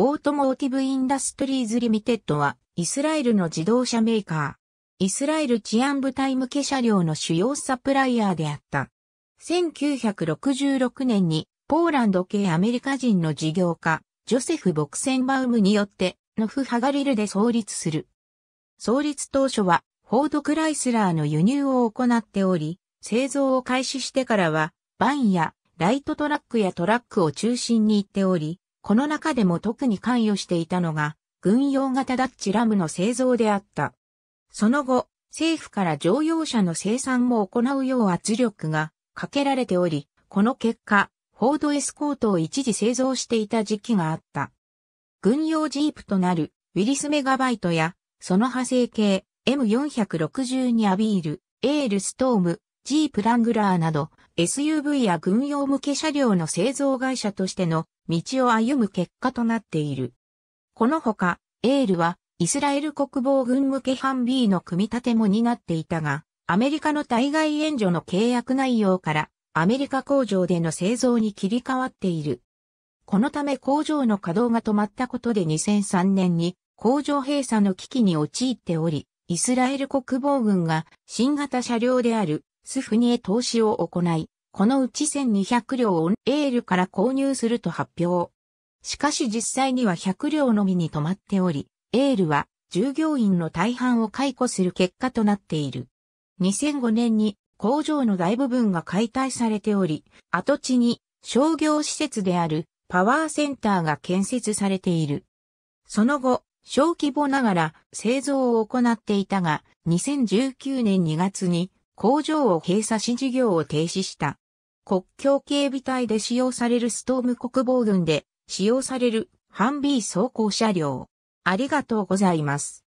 オートモーティブ・インダストリーズ・リミテッドは、イスラエルの自動車メーカー、イスラエル治安部隊向け車両の主要サプライヤーであった。1966年に、ポーランド系アメリカ人の事業家、ジョセフ・ボクセンバウムによって、ノフ・ハガリルで創立する。創立当初は、フォード・クライスラーの輸入を行っており、製造を開始してからは、バンやライトトラックやトラックを中心に行っており、この中でも特に関与していたのが、軍用型ダッチラムの製造であった。その後、政府から乗用車の生産も行うよう圧力がかけられており、この結果、フォードエスコートを一時製造していた時期があった。軍用ジープとなるウィリスメガバイトや、その派生系 M462 アビール、エールストーム、ジープラングラーなど、SUV や軍用向け車両の製造会社としての道を歩む結果となっている。このほか、エールはイスラエル国防軍向け版 B の組み立ても担っていたが、アメリカの対外援助の契約内容からアメリカ工場での製造に切り替わっている。このため工場の稼働が止まったことで2003年に工場閉鎖の危機に陥っており、イスラエル国防軍が新型車両であるスフにへ投資を行い、このうち1200両をエールから購入すると発表。しかし実際には100両のみに止まっており、エールは従業員の大半を解雇する結果となっている。2005年に工場の大部分が解体されており、跡地に商業施設であるパワーセンターが建設されている。その後、小規模ながら製造を行っていたが、2019年2月に工場を閉鎖し事業を停止した。国境警備隊で使用されるストーム国防軍で使用されるハンビー装甲車両。ありがとうございます。